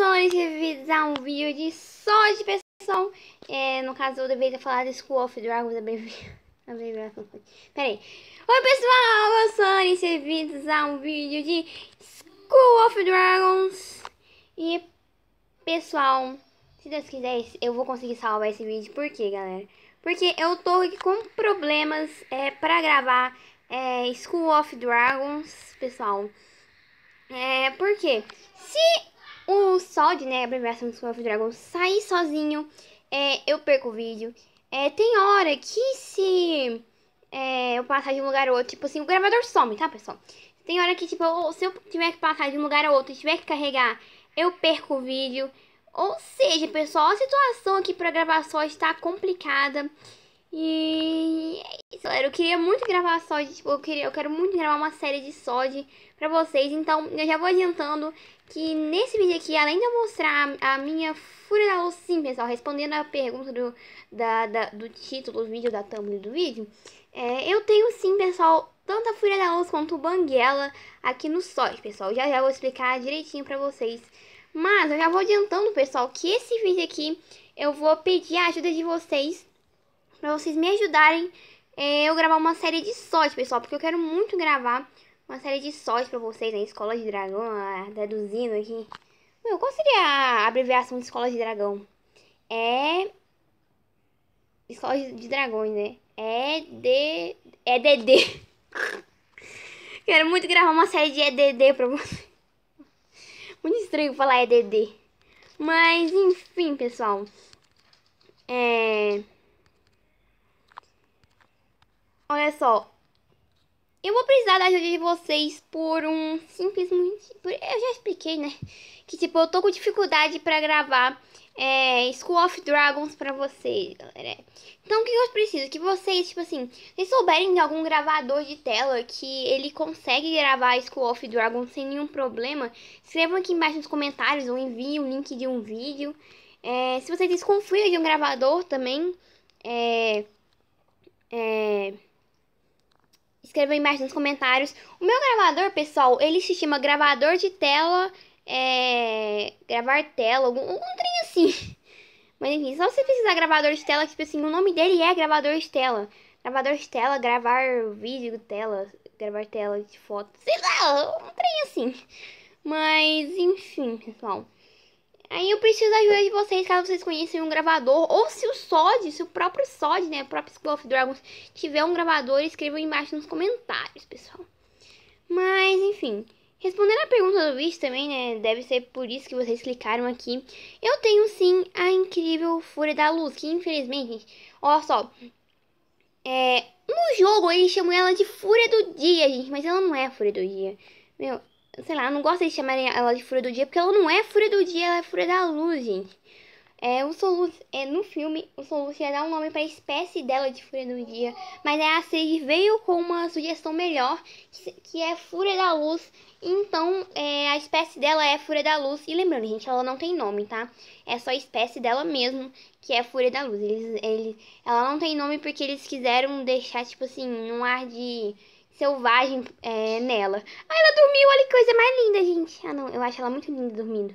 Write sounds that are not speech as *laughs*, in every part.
hoje revisar um vídeo de só de pessoa. É, no caso, eu deveria ter falado School of Dragons, é abreviação. *laughs* É Peraí. Oi, pessoal, eu sou a Alice, bem-vindos a um vídeo de School of Dragons. E, pessoal, se Deus quiser, eu vou conseguir salvar esse vídeo. Por quê, galera? Porque eu tô aqui com problemas é, pra gravar é, School of Dragons, pessoal. É, porque se o Sod, né, a abreviação School of Dragon sair sozinho, é, eu perco o vídeo. É, tem hora que se é, eu passar de um lugar a outro, tipo assim, o gravador some, tá, pessoal? Tem hora que, tipo, se eu tiver que passar de um lugar a outro e tiver que carregar, eu perco o vídeo. Ou seja, pessoal, a situação aqui para gravação está complicada. E é isso, galera. Eu queria muito gravar SOD, tipo, eu, queria, eu quero muito gravar uma série de SOD pra vocês. Então, eu já vou adiantando que nesse vídeo aqui, além de eu mostrar a minha fúria da luz sim, pessoal, respondendo a pergunta do, da, da do título do vídeo, da thumbnail do vídeo, é, eu tenho sim, pessoal, tanto a fúria da luz quanto o banguela aqui no SOD, pessoal. Já já vou explicar direitinho pra vocês. Mas eu já vou adiantando, pessoal, que esse vídeo aqui eu vou pedir a ajuda de vocês pra vocês me ajudarem é, eu gravar uma série de sorte, pessoal. Porque eu quero muito gravar uma série de sorte pra vocês, né? Escola de Dragão, ah, deduzindo aqui. Meu, qual seria a abreviação de Escola de Dragão? É... Escola de Dragões, né? É de... É DD. *laughs* quero muito gravar uma série de EDD pra vocês. Muito estranho falar EDD. Mas, enfim, pessoal. É... Olha só. Eu vou precisar da ajuda de vocês por um simplesmente. Por, eu já expliquei, né? Que tipo, eu tô com dificuldade pra gravar é, School of Dragons pra vocês, galera. Então o que eu preciso? Que vocês, tipo assim, se souberem de algum gravador de tela que ele consegue gravar School of Dragons sem nenhum problema, escrevam aqui embaixo nos comentários ou enviem o link de um vídeo. É, se vocês desconfiam de um gravador também, é, é, escreva embaixo nos comentários. O meu gravador, pessoal, ele se chama gravador de tela, é... gravar tela, algum, algum trem assim. *laughs* Mas enfim, só você precisar gravador de tela, que tipo assim, o nome dele é gravador de tela. Gravador de tela, gravar vídeo, tela, gravar tela de foto, sei lá, um trem assim. Mas enfim, pessoal. Aí eu preciso da ajuda de vocês, caso vocês conheçam um gravador, ou se o SOD, se o próprio SOD, né, o próprio School of Dragons, tiver um gravador, escrevam embaixo nos comentários, pessoal. Mas, enfim, respondendo a pergunta do vídeo também, né, deve ser por isso que vocês clicaram aqui, eu tenho sim a incrível Fúria da Luz, que infelizmente, gente, olha só, é, no jogo eles chamam ela de Fúria do Dia, gente, mas ela não é Fúria do Dia. Meu, sei lá, eu não gosto de chamar ela de Fúria do Dia, porque ela não é Fúria do Dia, ela é Fúria da Luz, gente. É, o soluz é, no filme, o soluz ia é dar um nome pra espécie dela de Fúria do Dia, mas é a série veio com uma sugestão melhor, que, que é Fúria da Luz. Então, é, a espécie dela é Fúria da Luz. E lembrando, gente, ela não tem nome, tá? É só a espécie dela mesmo, que é Fúria da Luz. Eles, eles, ela não tem nome porque eles quiseram deixar, tipo assim, um ar de selvagem é, nela. Ah, ela dormiu, olha que coisa mais linda, gente. Ah, não, eu acho ela muito linda dormindo.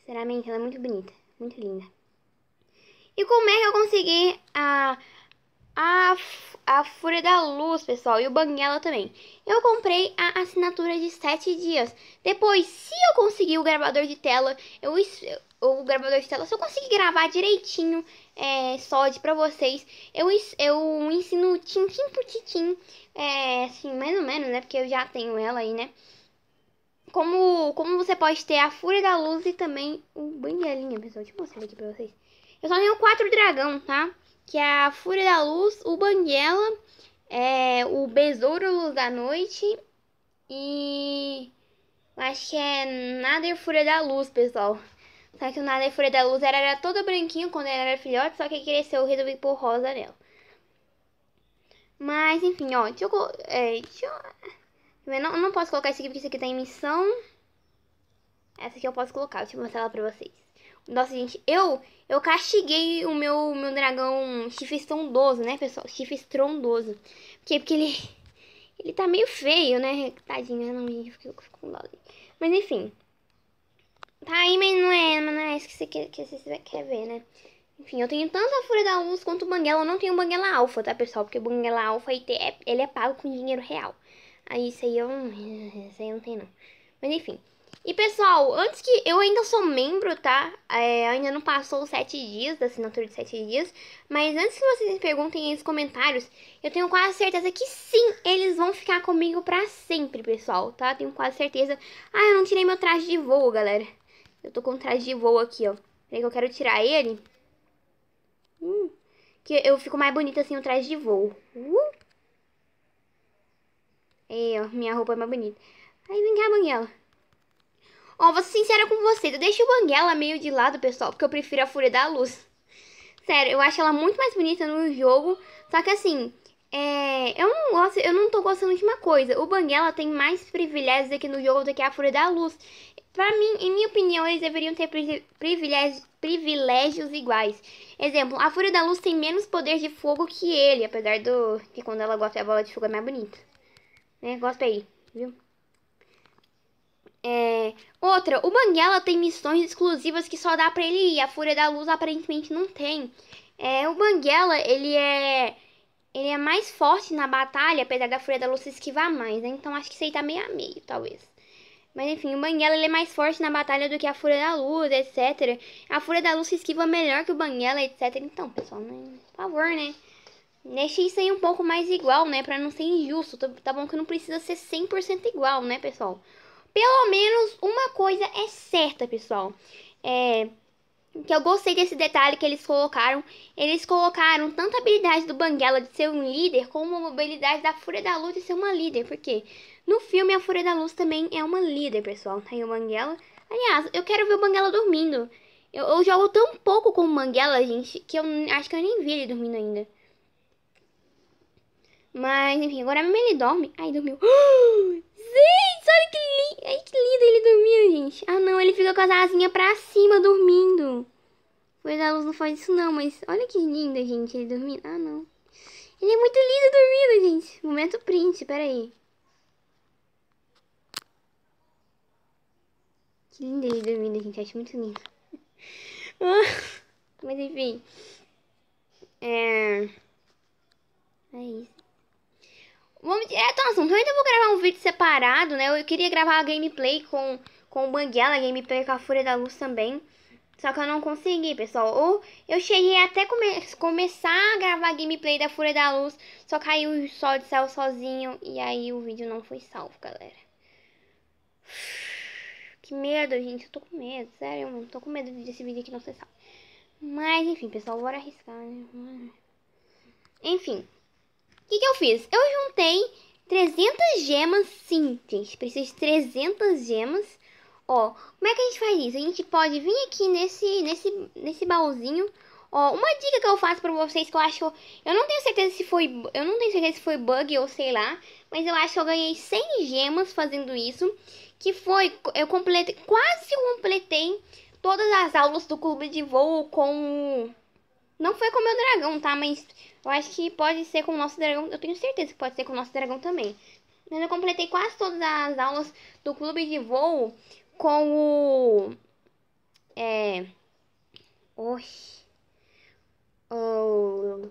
Sinceramente, ela é muito bonita, muito linda. E como é que eu consegui a, a, a Fúria da Luz, pessoal, e o Banguela também. Eu comprei a assinatura de 7 dias. Depois, se eu conseguir o gravador de tela, eu, o gravador de tela, se eu conseguir gravar direitinho, é, de pra vocês, eu, eu ensino tintim por tintim, é, assim, mais ou menos, né, porque eu já tenho ela aí, né. Como, como você pode ter a Fúria da Luz e também o Banguelinha, pessoal. Deixa eu mostrar aqui pra vocês. Eu só tenho quatro dragão, tá? que é a Fúria da Luz, o Banguela, é, o Besouro Luz da Noite e acho que é Nader Fúria da Luz, pessoal. Só que o Nader Fúria da Luz era, era todo branquinho quando ele era filhote, só que cresceu, eu resolvi pôr rosa nela. Mas, enfim, ó, deixa eu... É, deixa eu... Não, não posso colocar isso aqui porque isso aqui tá em missão. Essa aqui eu posso colocar, deixa eu mostrar ela pra vocês. Nossa, gente, eu eu castiguei o meu, meu dragão chifre estrondoso, né, pessoal? Chifre estrondoso. Porque, porque ele, ele tá meio feio, né? Tadinho, não, gente, fico, com dó. Mas, enfim. Tá aí, mas não é, mas não é isso que você quer, que você quer ver, né? Enfim, eu tenho tanto a Fúria da Luz quanto o Banguela. Eu não tenho o Banguela Alpha, tá, pessoal? Porque o Banguela Alpha, ele é, é pago com dinheiro real. Aí, isso aí eu, *laughs* isso aí eu não tenho, não. Mas, enfim. E pessoal, antes que eu ainda sou membro, tá? É, ainda não passou os 7 dias da assinatura de 7 dias. Mas antes que vocês me perguntem nos comentários, eu tenho quase certeza que sim, eles vão ficar comigo pra sempre, pessoal, tá? Tenho quase certeza. Ah, eu não tirei meu traje de voo, galera. Eu tô com um traje de voo aqui, ó. Peraí que eu quero tirar ele. Hum, que eu fico mais bonita assim o traje de voo. Uh! É, ó, minha roupa é mais bonita. Aí vem cá, Manguela. Ó, oh, vou ser sincera com vocês, eu deixo o Banguela meio de lado, pessoal, porque eu prefiro a Fúria da Luz. Sério, eu acho ela muito mais bonita no jogo, só que assim, é, eu não gosto, eu não tô gostando de uma coisa. O Banguela tem mais privilégios aqui no jogo do que a Fúria da Luz. Pra mim, em minha opinião, eles deveriam ter pri privilégios, privilégios iguais. Exemplo, a Fúria da Luz tem menos poder de fogo que ele, apesar do que quando ela gosta a bola de fogo é mais bonita. Né? Gosta aí, viu? É, Outra, o Banguela tem missões exclusivas que só dá pra ele ir. A Fúria da Luz aparentemente não tem. É, o Banguela, ele é. Ele é mais forte na batalha, apesar da Fúria da Luz se esquivar mais, né? Então acho que isso aí tá meio a meio, talvez. Mas enfim, o Banguela ele é mais forte na batalha do que a Fúria da Luz, etc. A Fúria da Luz se esquiva melhor que o Banguela, etc. Então, pessoal, né? por favor, né? Deixe isso aí um pouco mais igual, né? Pra não ser injusto. Tá, tá bom que não precisa ser 100% igual, né, pessoal? Pelo menos uma coisa é certa, pessoal. É, que eu gostei desse detalhe que eles colocaram. Eles colocaram tanto a habilidade do Banguela de ser um líder, como a habilidade da Fúria da Luz de ser uma líder. Porque no filme a Fúria da Luz também é uma líder, pessoal. Tem tá o Banguela. Aliás, eu quero ver o Banguela dormindo. Eu, eu jogo tão pouco com o Banguela, gente, que eu acho que eu nem vi ele dormindo ainda. Mas, enfim, agora mesmo ele dorme. Ai, dormiu. *gasps* com as asinhas pra cima dormindo. Pois a luz não faz isso não, mas olha que lindo, gente, ele dormindo. Ah, não. Ele é muito lindo dormindo, gente. Momento print, peraí. Que lindo ele dormindo, gente. Acho muito lindo. *laughs* mas enfim. É... É isso. Vamos direto ao assunto. Eu ainda vou gravar um vídeo separado, né? Eu queria gravar a gameplay com com o Banguela, gameplay com a Fúria da Luz também. Só que eu não consegui, pessoal. Ou eu cheguei até come começar a gravar gameplay da Fúria da Luz, só caiu o sol de céu sozinho e aí o vídeo não foi salvo, galera. *sighs* Que medo, gente. Eu tô com medo, sério. Eu tô com medo desse vídeo aqui não ser salvo. Mas, enfim, pessoal, bora arriscar, né? Enfim. O que, que eu fiz? Eu juntei 300 gemas, sim, gente. Preciso de 300 gemas Ó, como é que a gente faz isso? A gente pode vir aqui nesse, nesse, nesse baúzinho. Ó, uma dica que eu faço pra vocês que eu acho... Eu não tenho certeza se foi... Eu não tenho certeza se foi bug ou sei lá. Mas eu acho que eu ganhei 100 gemas fazendo isso. Que foi... Eu completei... Quase completei todas as aulas do clube de voo com... Não foi com o meu dragão, tá? Mas eu acho que pode ser com o nosso dragão. Eu tenho certeza que pode ser com o nosso dragão também. Mas eu completei quase todas as aulas do clube de voo com o. É. Oi. O,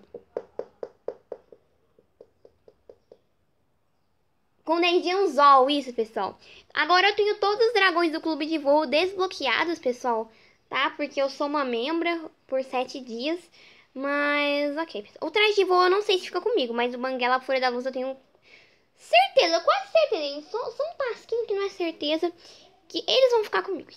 com Neidinho Zol, isso, pessoal. Agora eu tenho todos os dragões do clube de voo desbloqueados, pessoal, tá? Porque eu sou uma membra por sete dias, mas ok. Pessoal. O traje de voo eu não sei se fica comigo, mas o Banguela a Folha da Luz eu tenho certeza, quase certeza, hein? Só, só um pasquinho que não é certeza que eles vão ficar comigo.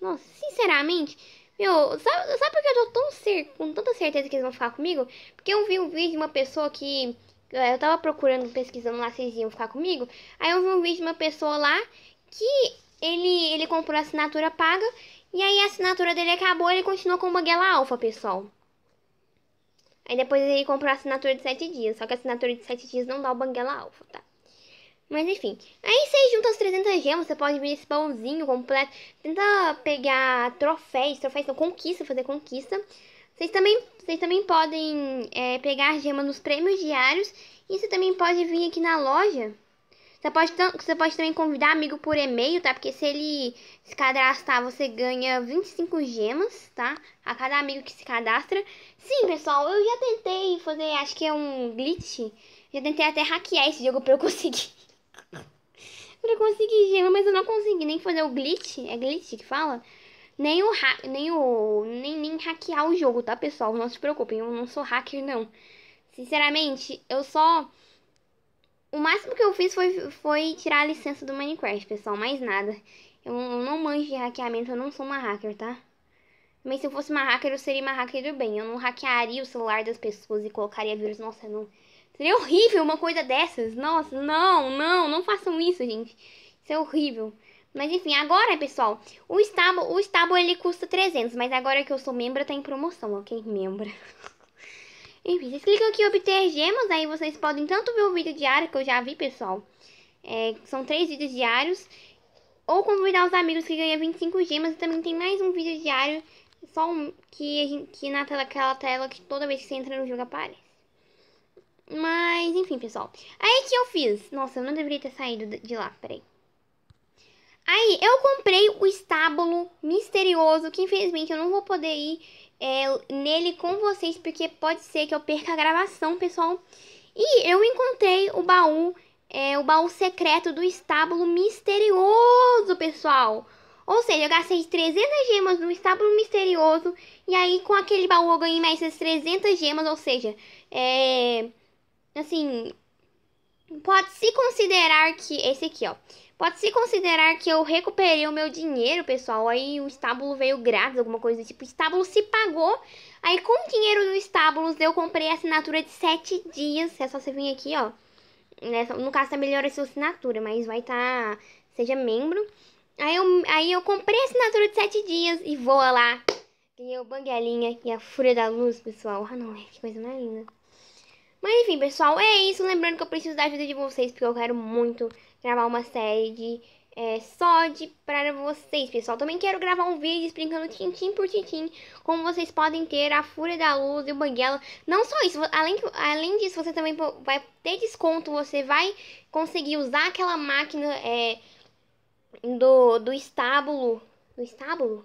Nossa, sinceramente, meu, sabe, sabe por que eu tô tão cer com tanta certeza que eles vão ficar comigo? Porque eu vi um vídeo de uma pessoa que. Eh, eu tava procurando, pesquisando lá se eles iam ficar comigo. Aí eu vi um vídeo de uma pessoa lá que ele, ele comprou a assinatura paga. E aí a assinatura dele acabou ele continuou com o Banguela Alpha, pessoal. Aí depois ele comprou a assinatura de 7 dias. Só que a assinatura de 7 dias não dá o Banguela Alpha, tá? Mas enfim. Aí você junta as 300 gemas, você pode vir esse pãozinho completo. Tenta pegar troféus, troféus não, conquista, fazer conquista. Vocês também, vocês também podem é, pegar gemas nos prêmios diários. E você também pode vir aqui na loja. Você pode, você pode também convidar amigo por e-mail, tá? Porque se ele se cadastrar, você ganha 25 gemas, tá? A cada amigo que se cadastra. Sim, pessoal, eu já tentei fazer, acho que é um glitch. Já tentei até hackear esse jogo pra eu *laughs* conseguir pra conseguir consegui, mas eu não consegui nem fazer o glitch, é glitch que fala? Nem o, nem o nem, nem hackear o jogo, tá, pessoal? Não se preocupem, eu não sou hacker, não. Sinceramente, eu só... O máximo que eu fiz foi, foi tirar a licença do Minecraft, pessoal, mais nada. Eu, eu não manjo de hackeamento, eu não sou uma hacker, tá? Mas se eu fosse uma hacker, eu seria uma hacker do bem. Eu não hackearia o celular das pessoas e colocaria vírus. Nossa, eu não, Seria horrível uma coisa dessas. Nossa, não, não, não façam isso, gente. Isso é horrível. Mas enfim, agora, pessoal, o estábulo, o estábulo ele custa 300, mas agora que eu sou membro tá em promoção, ok? Membro. *laughs* enfim, vocês clicam aqui em obter gemas, aí vocês podem tanto ver o vídeo diário que eu já vi, pessoal. É, são três vídeos diários. Ou convidar os amigos que ganham 25 gemas. E também tem mais um vídeo diário, só um, que, gente, que naquela tela, tela que toda vez que você entra no jogo aparece. Mas, enfim, pessoal. Aí que eu fiz? Nossa, eu não deveria ter saído de lá, peraí. Aí, eu comprei o estábulo misterioso, que infelizmente eu não vou poder ir é, nele com vocês, porque pode ser que eu perca a gravação, pessoal. E eu encontrei o baú, é, o baú secreto do estábulo misterioso, pessoal. Ou seja, eu gastei 300 gemas no estábulo misterioso, e aí com aquele baú eu ganhei mais essas 300 gemas, ou seja, é assim, pode-se considerar que esse aqui, ó. Pode-se considerar que eu recuperei o meu dinheiro, pessoal. Aí o estábulo veio grátis, alguma coisa do tipo. O estábulo se pagou. Aí com o dinheiro do estábulo eu comprei a assinatura de 7 dias. É só você vir aqui, ó. Nessa, né, no caso, tá melhor a sua assinatura, mas vai tá. Seja membro. Aí eu, aí eu comprei a assinatura de 7 dias e voa lá. Ganhei o Banguelinha e a Fúria da Luz, pessoal. Ah, não, é, que coisa mais linda. Mas enfim, pessoal, é isso. Lembrando que eu preciso da ajuda de vocês, porque eu quero muito gravar uma série de, é, só de para vocês, pessoal. Também quero gravar um vídeo explicando tintim por tintim como vocês podem ter a Fúria da Luz e o Banguela. Não só isso, além, além disso, você também vai ter desconto, você vai conseguir usar aquela máquina é, do, do estábulo. Do estábulo?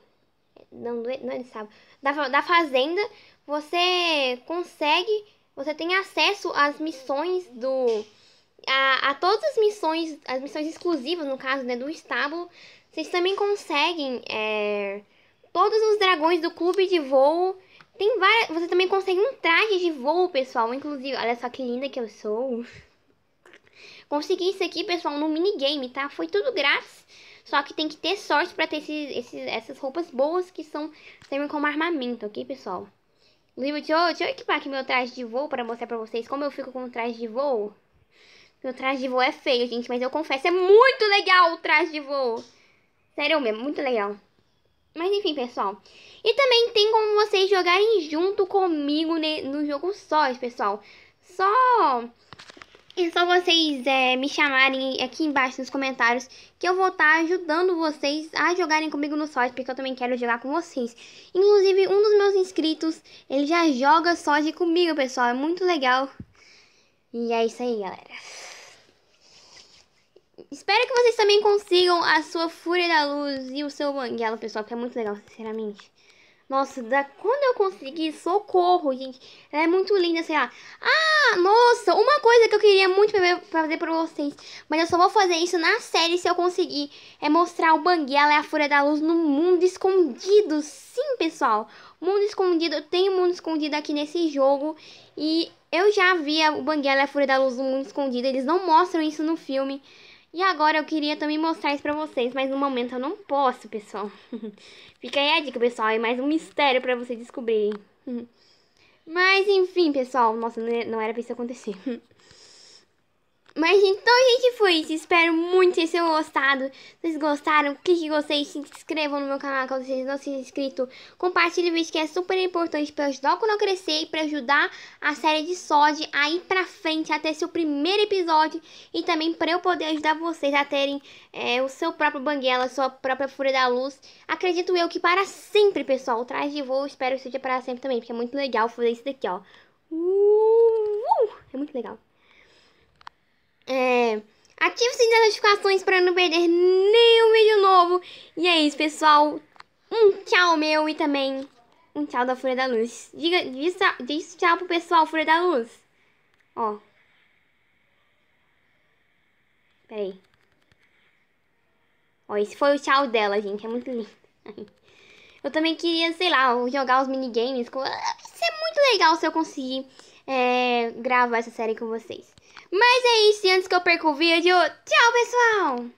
Não, não é do estábulo. Da, da fazenda, você consegue você tem acesso às missões do. A, a todas as missões, as missões exclusivas, no caso, né, do estábulo. Vocês também conseguem é, todos os dragões do clube de voo. Tem várias. Você também consegue um traje de voo, pessoal. Inclusive, olha só que linda que eu sou. Consegui isso aqui, pessoal, no minigame, tá? Foi tudo grátis. Só que tem que ter sorte pra ter esses, esses essas roupas boas que são servem como armamento, ok, pessoal? Livro de hoje, deixa eu equipar aqui meu traje de voo para mostrar para vocês como eu fico com o traje de voo. Meu traje de voo é feio, gente, mas eu confesso, é muito legal o traje de voo. Sério mesmo, muito legal. Mas enfim, pessoal. E também tem como vocês jogarem junto comigo no jogo só, pessoal. Só é só vocês é, me chamarem aqui embaixo nos comentários que eu vou estar tá ajudando vocês a jogarem comigo no Sod, porque eu também quero jogar com vocês. Inclusive, um dos meus inscritos, ele já joga Sod comigo, pessoal. É muito legal. E é isso aí, galera. Espero que vocês também consigam a sua Fúria da Luz e o seu Banguela, pessoal, que é muito legal, sinceramente. Nossa, da, quando eu consegui, socorro, gente. Ela é muito linda, sei assim, lá. Ah, nossa, uma coisa que eu queria muito fazer pra vocês. Mas eu só vou fazer isso na série se eu conseguir. É mostrar o Bangui, ela é a fúria da luz no mundo escondido. Sim, pessoal. Mundo escondido, eu tenho mundo escondido aqui nesse jogo. E eu já vi o Bangui, ela é a fúria da luz no mundo escondido. Eles não mostram isso no filme. E agora eu queria também mostrar isso pra vocês, mas no momento eu não posso, pessoal. *laughs* Fica aí a dica, pessoal, é mais um mistério pra vocês descobrirem. *laughs* mas enfim, pessoal, nossa, né, não era pra isso acontecer. *laughs* Mas então, gente, foi isso. Espero muito que vocês tenham gostado. Se vocês gostaram, clique em gostei, se inscrevam no meu canal caso vocês não sejam inscritos. Compartilhe o vídeo que é super importante para ajudar o canal a crescer e para ajudar a série de SOD a ir pra frente até seu primeiro episódio. E também para eu poder ajudar vocês a terem é, o seu próprio banguela, sua própria fúria da luz. Acredito eu que para sempre, pessoal, o traje de voo espero que seja para sempre também, porque é muito legal fazer isso daqui, ó. Uh, uh, é muito legal. É, ative o sininho das notificações para não perder nenhum vídeo novo. E é isso, pessoal. Um tchau meu e também um tchau da Fúria da Luz. Diga, diz, diz tchau pro pessoal, Fúria da Luz. Ó. Peraí. Ó, esse foi o tchau dela, gente. É muito lindo. *laughs* Eu também queria, sei lá, jogar os minigames. Isso é muito legal se eu conseguir é, gravar essa série com vocês. Mas é isso, e antes que eu perca o vídeo, tchau pessoal!